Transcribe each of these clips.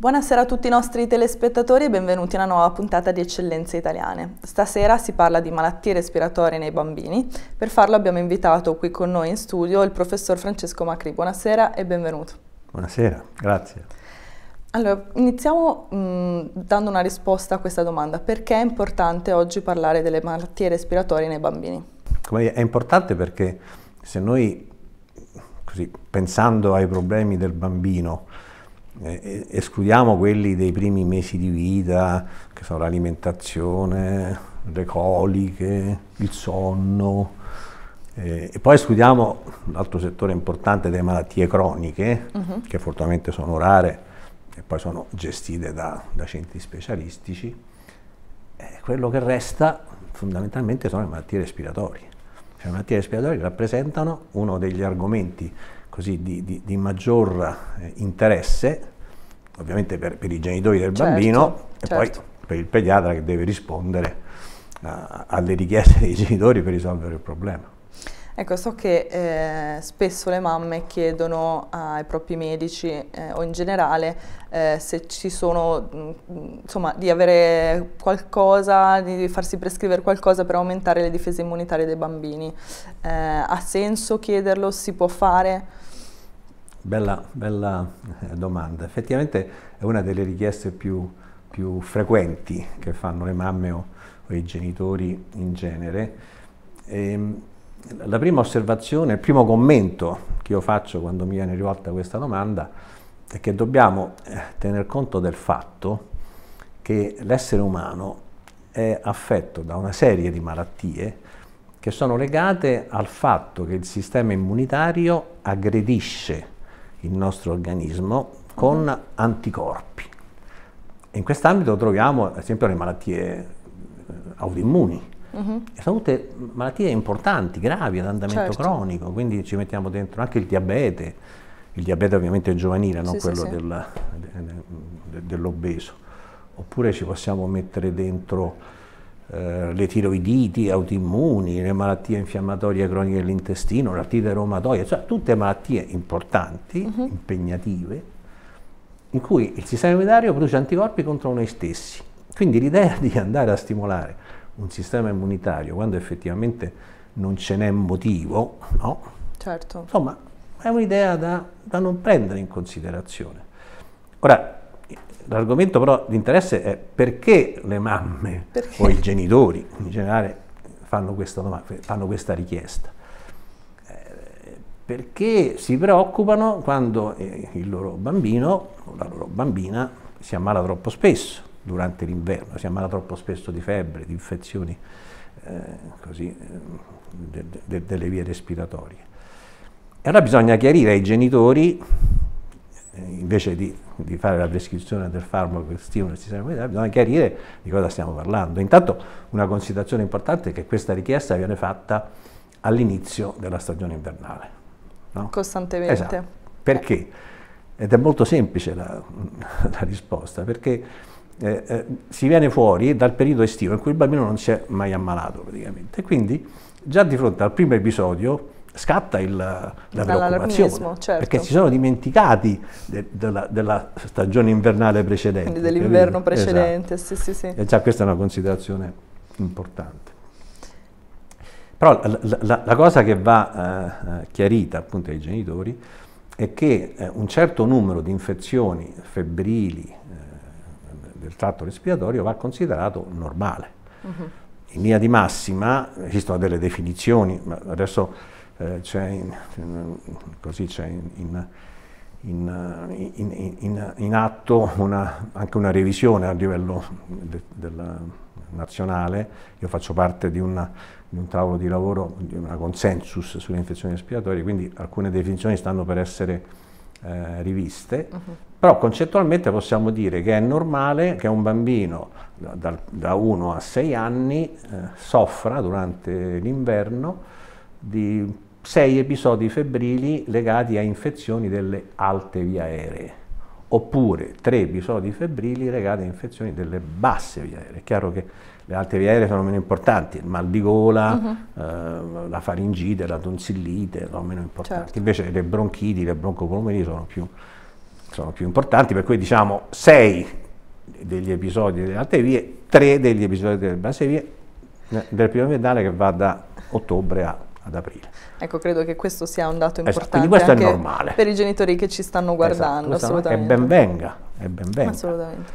Buonasera a tutti i nostri telespettatori e benvenuti a una nuova puntata di Eccellenze Italiane. Stasera si parla di malattie respiratorie nei bambini. Per farlo abbiamo invitato qui con noi in studio il professor Francesco Macri. Buonasera e benvenuto. Buonasera, grazie. Allora, iniziamo mh, mm, dando una risposta a questa domanda. Perché è importante oggi parlare delle malattie respiratorie nei bambini? Come è importante perché se noi, così, pensando ai problemi del bambino, eh, escludiamo quelli dei primi mesi di vita, che sono l'alimentazione, le coliche, il sonno, eh, e poi escludiamo l'altro settore importante delle malattie croniche, uh-huh. che fortunatamente sono rare e poi sono gestite da, da centri specialistici. Eh, quello che resta fondamentalmente sono le malattie respiratorie. Cioè, le malattie respiratorie rappresentano uno degli argomenti di, di, di, maggior eh, interesse ovviamente per, per i genitori del certo, bambino e poi certo. per il pediatra che deve rispondere a, eh, alle richieste dei genitori per risolvere il problema. Ecco, so che eh, spesso le mamme chiedono ai propri medici eh, o in generale eh, se ci sono, mh, insomma, di avere qualcosa, di farsi prescrivere qualcosa per aumentare le difese immunitarie dei bambini. Eh, ha senso chiederlo? Si può fare? Bella, bella, eh, domanda. Effettivamente è una delle richieste più, più frequenti che fanno le mamme o, o i genitori in genere. E, ehm, la prima osservazione, il primo commento che io faccio quando mi viene rivolta questa domanda è che dobbiamo eh, tener conto del fatto che l'essere umano è affetto da una serie di malattie che sono legate al fatto che il sistema immunitario aggredisce il nostro organismo con anticorpi. In quest'ambito troviamo ad esempio le malattie eh, autoimmuni, Uh-huh. Sono tutte malattie importanti, gravi, ad andamento certo. cronico, quindi ci mettiamo dentro anche il diabete, il diabete ovviamente è giovanile, non sì, quello sì, sì. Del, de, de, dell'obeso. Oppure ci possiamo mettere dentro eh, le tiroiditi autoimmuni, le malattie infiammatorie croniche dell'intestino, l'artite reumatoide, cioè tutte malattie importanti, uh mhm. -huh. impegnative, in cui il sistema immunitario produce anticorpi contro noi stessi. Quindi l'idea di andare a stimolare un sistema immunitario quando effettivamente non ce n'è motivo, no? Certo. Insomma, è un'idea da, da non prendere in considerazione. Ora, L'argomento però di interesse è perché le mamme perché? o i genitori in generale fanno questa, domanda, fanno questa richiesta eh, perché si preoccupano quando eh, il loro bambino o la loro bambina si ammala troppo spesso durante l'inverno, si ammala troppo spesso di febbre, di infezioni eh, così, eh, de, de, delle vie respiratorie. E allora bisogna chiarire ai genitori eh, invece di, di, fare la prescrizione del farmaco che stimola il sistema immunitario, bisogna chiarire di cosa stiamo parlando. Intanto una considerazione importante è che questa richiesta viene fatta all'inizio della stagione invernale. No? Costantemente. Esatto. Perché? Ed è molto semplice la, la risposta, perché eh, eh, si viene fuori dal periodo estivo in cui il bambino non si è mai ammalato praticamente. Quindi già di fronte al primo episodio scatta il, la preoccupazione, certo. perché si sono dimenticati de, de la, della, stagione invernale precedente. Quindi dell'inverno esatto. precedente, esatto. sì, sì, sì. E già questa è una considerazione importante. Però la, la, la cosa che va eh, eh, chiarita appunto ai genitori è che eh, un certo numero di infezioni febbrili eh, del tratto respiratorio va considerato normale. Uh mm-hmm. -huh. In linea di massima esistono delle definizioni, ma adesso eh, c'è in, così c'è in, in, in atto una, anche una revisione a livello de, della, nazionale, io faccio parte di, una, di, un tavolo di lavoro, di una consensus sulle infezioni respiratorie, quindi alcune definizioni stanno per essere eh, riviste, uh mhm. -huh. però concettualmente possiamo dire che è normale che un bambino da, da 1 a 6 anni eh, soffra durante l'inverno di sei episodi febbrili legati a infezioni delle alte vie aeree, oppure tre episodi febbrili legati a infezioni delle basse vie aeree. È chiaro che le alte vie aeree sono meno importanti, il mal di gola, uh mhm. -huh. eh, la faringite, la tonsillite sono meno importanti, certo. invece le bronchiti, le broncopolmoniti sono più, sono più importanti, per cui diciamo sei degli episodi delle alte vie, tre degli episodi delle basse vie, eh, del periodo medale che va da ottobre a ad aprile. Ecco, credo che questo sia un dato eh importante esatto, quindi questo è normale. per i genitori che ci stanno esatto, guardando, esatto, assolutamente. E ben venga, e ben venga. Assolutamente.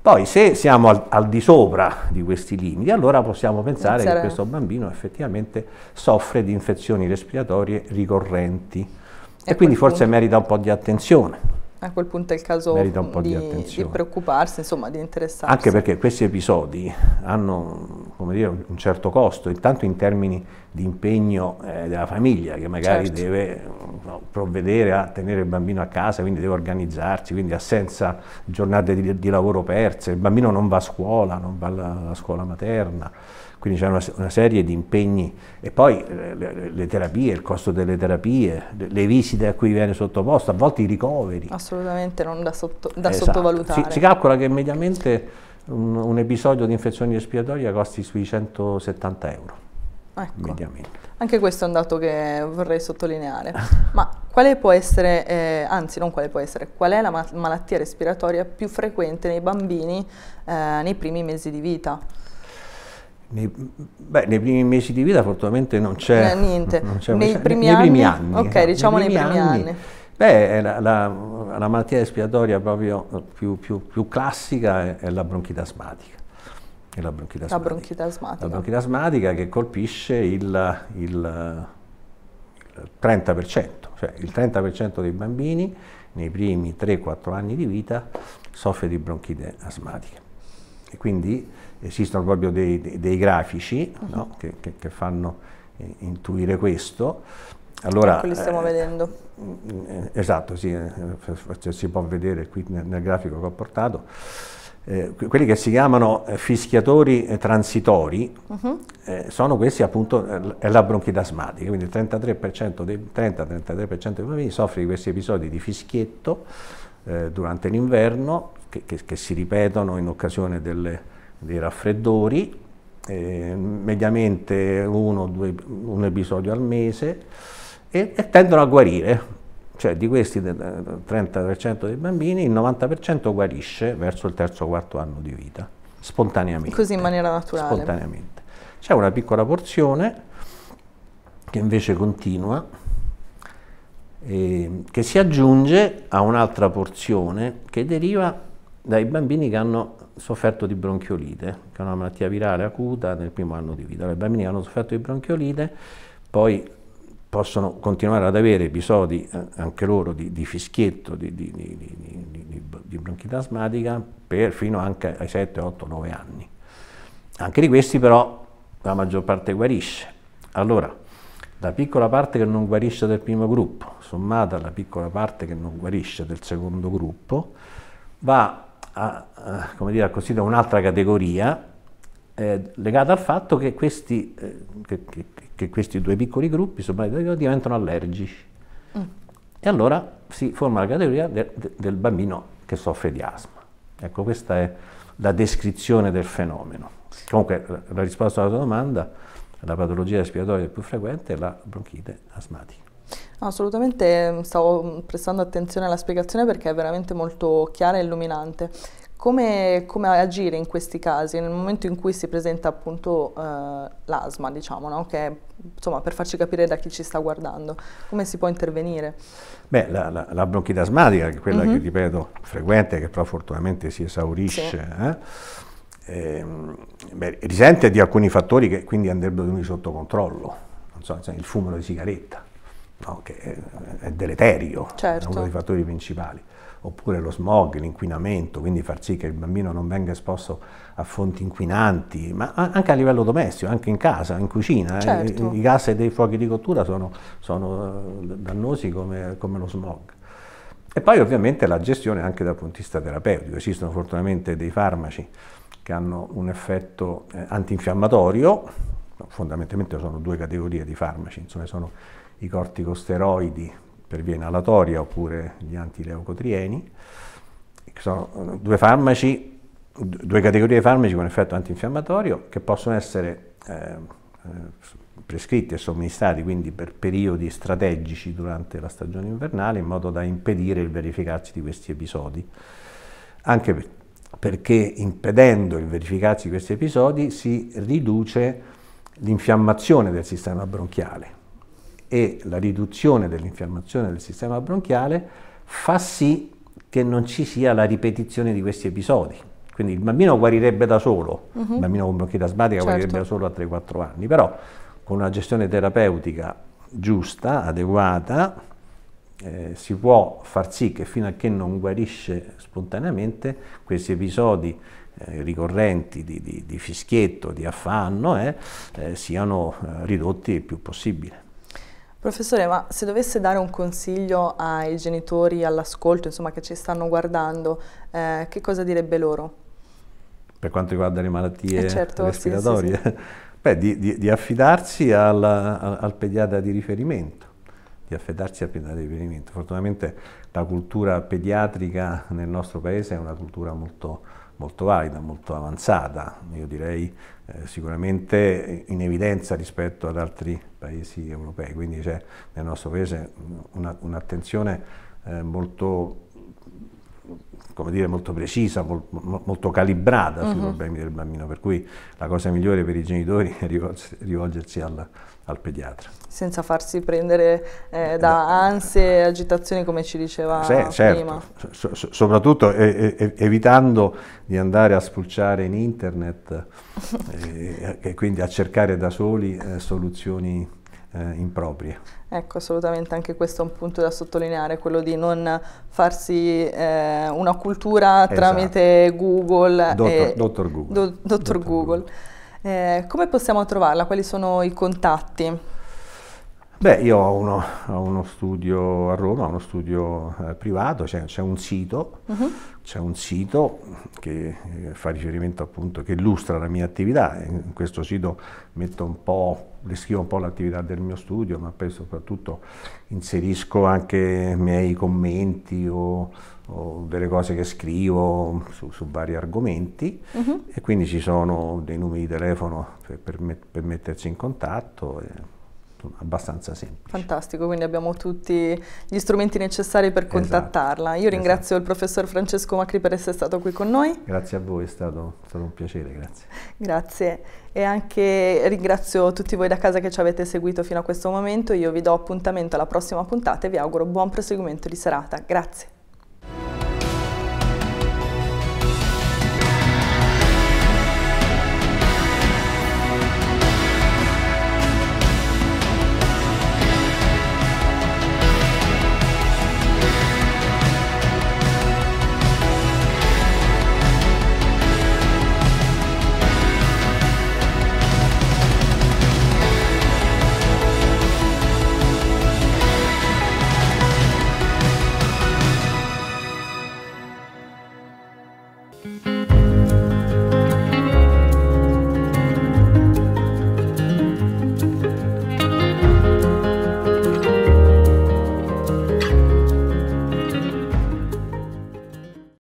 Poi se siamo al, al, di sopra di questi limiti, allora possiamo pensare Iniziare. che questo bambino effettivamente soffre di infezioni respiratorie ricorrenti e, e quindi forse punto. merita un po' di attenzione. A quel punto è il caso di, di, di, preoccuparsi, insomma, di interessarsi. Anche perché questi episodi hanno dire, un certo costo, intanto in termini di impegno eh, della famiglia che magari certo. deve no, provvedere a tenere il bambino a casa, quindi deve organizzarsi, quindi assenza giornate di, di, lavoro perse, il bambino non va a scuola, non va alla, alla scuola materna, quindi c'è una, una, serie di impegni e poi eh, le, le, terapie, il costo delle terapie, le, visite a cui viene sottoposto, a volte i ricoveri. Assolutamente non da, sotto, da esatto. sottovalutare. Si, si calcola che mediamente un, un episodio di infezione respiratoria costi sui 170 euro. Ecco. Anche questo è un dato che vorrei sottolineare. Ma quale può essere, eh, anzi non quale può essere, qual è la ma malattia respiratoria più frequente nei bambini eh, nei primi mesi di vita? Nei, beh, nei primi mesi di vita fortunatamente non c'è... Eh, niente. Non nei, primi nei, primi anni. Ok, eh. diciamo nei primi, anni. anni. Beh, la, la, la malattia respiratoria proprio più, più, più classica è, la bronchite asmatica. È la, bronchite asmatica. la bronchite asmatica. La bronchite asmatica che colpisce il, il 30%, cioè il 30% dei bambini nei primi 3-4 anni di vita soffre di bronchite asmatica. E quindi esistono proprio dei, dei grafici no? Mhm. che, che, che fanno eh, intuire questo allora, qui li stiamo eh, vedendo. Eh, esatto, sì, eh, si può vedere qui nel, nel grafico che ho portato. Eh, quelli che si chiamano eh, fischiatori transitori uh mhm. -huh. eh, sono questi appunto eh, la asmatica, quindi il 33% dei, 30-33% dei bambini soffre di questi episodi di fischietto durante l'inverno che, che, che, si ripetono in occasione delle, dei raffreddori, mediamente uno, due, un episodio al mese e, e tendono a guarire. Cioè di questi 30% dei bambini il 90% guarisce verso il terzo o quarto anno di vita, spontaneamente. Così in maniera naturale. Spontaneamente. C'è una piccola porzione che invece continua, eh, che si aggiunge a un'altra porzione che deriva dai bambini che hanno sofferto di bronchiolite, che è una malattia virale acuta nel primo anno di vita. I bambini che hanno sofferto di bronchiolite poi possono continuare ad avere episodi eh, anche loro di, di fischietto, di, di, di, bronchite asmatica per fino anche ai 7, 8, 9 anni. Anche di questi però la maggior parte guarisce. Allora, la piccola parte che non guarisce del primo gruppo, sommata alla piccola parte che non guarisce del secondo gruppo, va a, a, dire, a un'altra categoria eh, legata al fatto che questi, eh, che, che, che questi, due piccoli gruppi eh, diventano allergici. Mm. E allora si forma la categoria de, de, del bambino che soffre di asma. Ecco, questa è la descrizione del fenomeno. Comunque, la, risposta alla tua domanda, la patologia respiratoria più frequente è la bronchite asmatica. assolutamente mm, stavo mm, prestando attenzione alla spiegazione perché è veramente molto chiara e illuminante. Come, come, agire in questi casi, nel momento in cui si presenta appunto eh, l'asma, diciamo, no? che insomma per farci capire da chi ci sta guardando, come si può intervenire? Beh, la, la, la bronchidasmatica, che è quella mm -hmm. che mhm. ripeto frequente, che però fortunatamente si esaurisce, sì. eh? Eh, beh, risente di alcuni fattori che quindi andrebbero tenuti sotto controllo, so, cioè il fumo di sigaretta, no? che è, è deleterio, certo. è uno certo. dei fattori principali oppure lo smog, l'inquinamento, quindi far sì che il bambino non venga esposto a fonti inquinanti, ma anche a livello domestico, anche in casa, in cucina. Eh, certo. I, I, gas dei fuochi di cottura sono, sono eh, dannosi come, come lo smog. E poi ovviamente la gestione anche dal punto di vista terapeutico, esistono fortunatamente dei farmaci che hanno un effetto eh, antinfiammatorio, fondamentalmente sono due categorie di farmaci, insomma sono i corticosteroidi per via inalatoria oppure gli antileucotrieni, che sono due farmaci, due categorie di farmaci con effetto antinfiammatorio che possono essere ehm, eh, prescritti e somministrati quindi per periodi strategici durante la stagione invernale in modo da impedire il verificarsi di questi episodi. Anche per, perché impedendo il verificarsi di questi episodi si riduce l'infiammazione del sistema bronchiale e la riduzione dell'infiammazione del sistema bronchiale fa sì che non ci sia la ripetizione di questi episodi. Quindi il bambino guarirebbe da solo, uh-huh. il mhm. bambino con bronchite asmatica certo. guarirebbe da solo a 3-4 anni, però con una gestione terapeutica giusta, adeguata, eh, si può far sì che fino a che non guarisce spontaneamente questi episodi eh, ricorrenti di, di, di, fischietto, di affanno, eh, eh siano eh, ridotti il più possibile. Professore, ma se dovesse dare un consiglio ai genitori all'ascolto, insomma, che ci stanno guardando, eh, che cosa direbbe loro? Per quanto riguarda le malattie eh certo, respiratorie? Sì, sì, sì. Beh, di, di, di affidarsi al, al, al, pediatra di riferimento, di affidarsi al pediatra di riferimento. Fortunatamente la cultura pediatrica nel nostro paese è una cultura molto molto valida, molto avanzata, io direi eh, sicuramente in evidenza rispetto ad altri paesi europei, quindi c'è nel nostro paese un'attenzione una eh, molto come dire, molto precisa, molto calibrata sui uh mhm. -huh. problemi del bambino, per cui la cosa migliore per i genitori è rivolgersi al, al pediatra. Senza farsi prendere eh, da ansie e agitazioni come ci diceva sì, certo. prima. Certo. So, so, soprattutto eh, eh, evitando di andare a spulciare in internet eh, e quindi a cercare da soli eh, soluzioni eh, improprie. Ecco, assolutamente anche questo è un punto da sottolineare, quello di non farsi eh, una cultura esatto. tramite Google. Dottor, e, dottor Google. dottor Google. Google. Eh, come possiamo trovarla? Quali sono i contatti? Beh, io ho uno, ho uno, studio a Roma, uno studio eh, privato, c'è, un sito, uh mhm. -huh. c'è un sito che eh, fa riferimento appunto, che illustra la mia attività, in questo sito metto un po', descrivo un po' l'attività del mio studio, ma poi soprattutto inserisco anche i miei commenti o, o, delle cose che scrivo su, su vari argomenti uh mhm. -huh. e quindi ci sono dei numeri di telefono per, per, met per mettersi in contatto. E, abbastanza semplice. Fantastico, quindi abbiamo tutti gli strumenti necessari per esatto, contattarla. Io esatto. ringrazio esatto. il professor Francesco Macri per essere stato qui con noi. Grazie a voi, è stato, è stato un piacere, grazie. Grazie e anche ringrazio tutti voi da casa che ci avete seguito fino a questo momento. Io vi do appuntamento alla prossima puntata e vi auguro buon proseguimento di serata. Grazie.